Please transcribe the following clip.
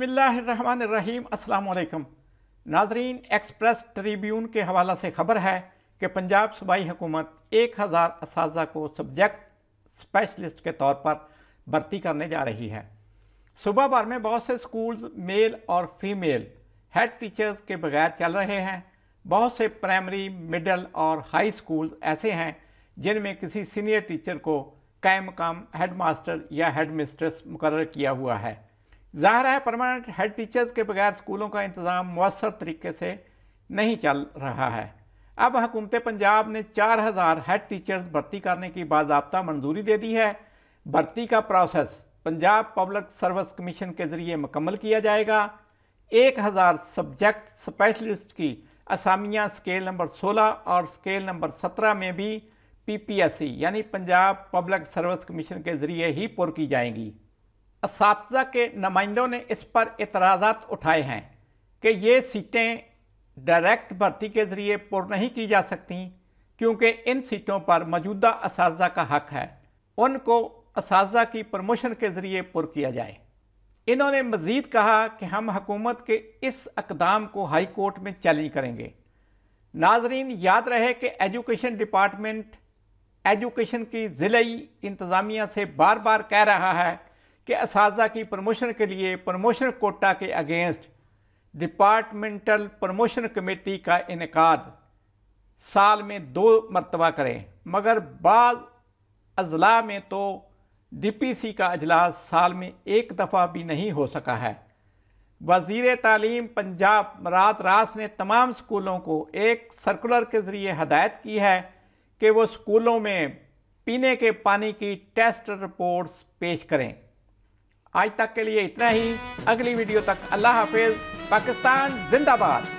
बसमीम् अल्लाम नाजरीन express Tribune के हवाला से ख़बर है कि पंजाब सूबाई हुकूमत एक हज़ार इस को सब्जेक्ट स्पेशलिस्ट के तौर पर भर्ती करने जा रही है सुबह भर में बहुत से स्कूल्स मेल और फीमेल हेड टीचर्स के बगैर चल रहे हैं बहुत से प्राइमरी मिडल और हाई स्कूल ऐसे हैं जिनमें किसी सीनियर टीचर को कैम काम हेड मास्टर या हेड मिस्ट्रेस मुकर किया हुआ है ज़ाहिर है परमानेंट हेड टीचर्स के बगैर स्कूलों का इंतज़ाम मवसर तरीके से नहीं चल रहा है अब हुकूमत पंजाब ने चार हज़ार हेड टीचर्स भर्ती करने की बाबा मंजूरी दे दी है भर्ती का process Punjab public service commission के ज़रिए मुकम्मल किया जाएगा एक हज़ार सब्जेक्ट स्पेशलिस्ट की असामियाँ स्केल नंबर सोलह और स्केल नंबर सत्रह में भी पीपीएससी यानी पंजाब पब्लिक सर्विस कमीशन के ज़रिए ही पुर की जाएंगी इस के नुमाइंदों ने इस पर इतराजा उठाए हैं कि ये सीटें डायरेक्ट भर्ती के ज़रिए पुर नहीं की जा सकती क्योंकि इन सीटों पर मौजूदा इस का हक है उनको इस की प्रमोशन के ज़रिए पुर किया जाए इन्होंने मज़ीद कहा कि हम हकूमत के इस अकदाम को हाई कोर्ट में चैलेंज करेंगे नाजरीन याद रहे कि एजुकेशन डिपार्टमेंट एजुकेशन की ज़िली इंतज़ामिया से बार बार कह रहा है कि इस की प्रमोशन के लिए प्रमोशन कोटा के अगेंस्ट डिपार्टमेंटल प्रमोशन कमेटी का इनका साल में दो मरतबा करें मगर बाद अजला में तो डीपीसी का अजलास साल में एक दफ़ा भी नहीं हो सका है वजीर तालीम पंजाब रात रास ने तमाम स्कूलों को एक सर्कुलर के ज़रिए हदायत की है कि वो स्कूलों में पीने के पानी की टेस्ट रिपोर्ट्स पेश करें आज तक के लिए इतना ही अगली वीडियो तक अल्लाह हाफिज पाकिस्तान जिंदाबाद